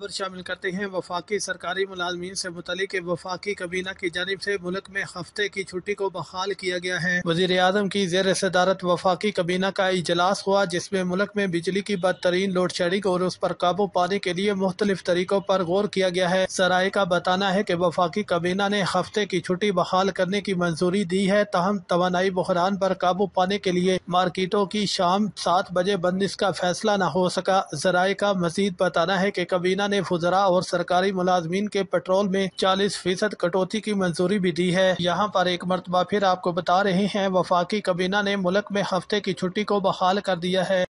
खबर शामिल करते हैं वफाकी सरकारी मुलाजमीन से मुतलिक वफाकी कबीना की जानब से मुल्क में हफ्ते की छुट्टी को बहाल किया गया है वजीर अजम की जेर सदारत वफाकी कबीना का इजलास हुआ जिसमें मुल्क में बिजली की बदतरीन लोड शेडिंग और उस पर काबू पाने के लिए मुख्तलिफ तरीकों पर गौर किया गया है सराय का बताना है की वफाकी कबीना ने हफ्ते की छुट्टी बहाल करने की मंजूरी दी है तहम तोानाई बहरान पर काबू पाने के लिए मार्केटों की शाम सात बजे बंदिश का फैसला न हो सका जराये का मजीद बताना है की कबीना ने फुजरा और सरकारी मुलाजमीन के पेट्रोल में चालीस फीसद कटौती की मंजूरी भी दी है यहाँ पर एक मरतबा फिर आपको बता रहे हैं वफाकी काबीना ने मुल्क में हफ्ते की छुट्टी को बहाल कर दिया है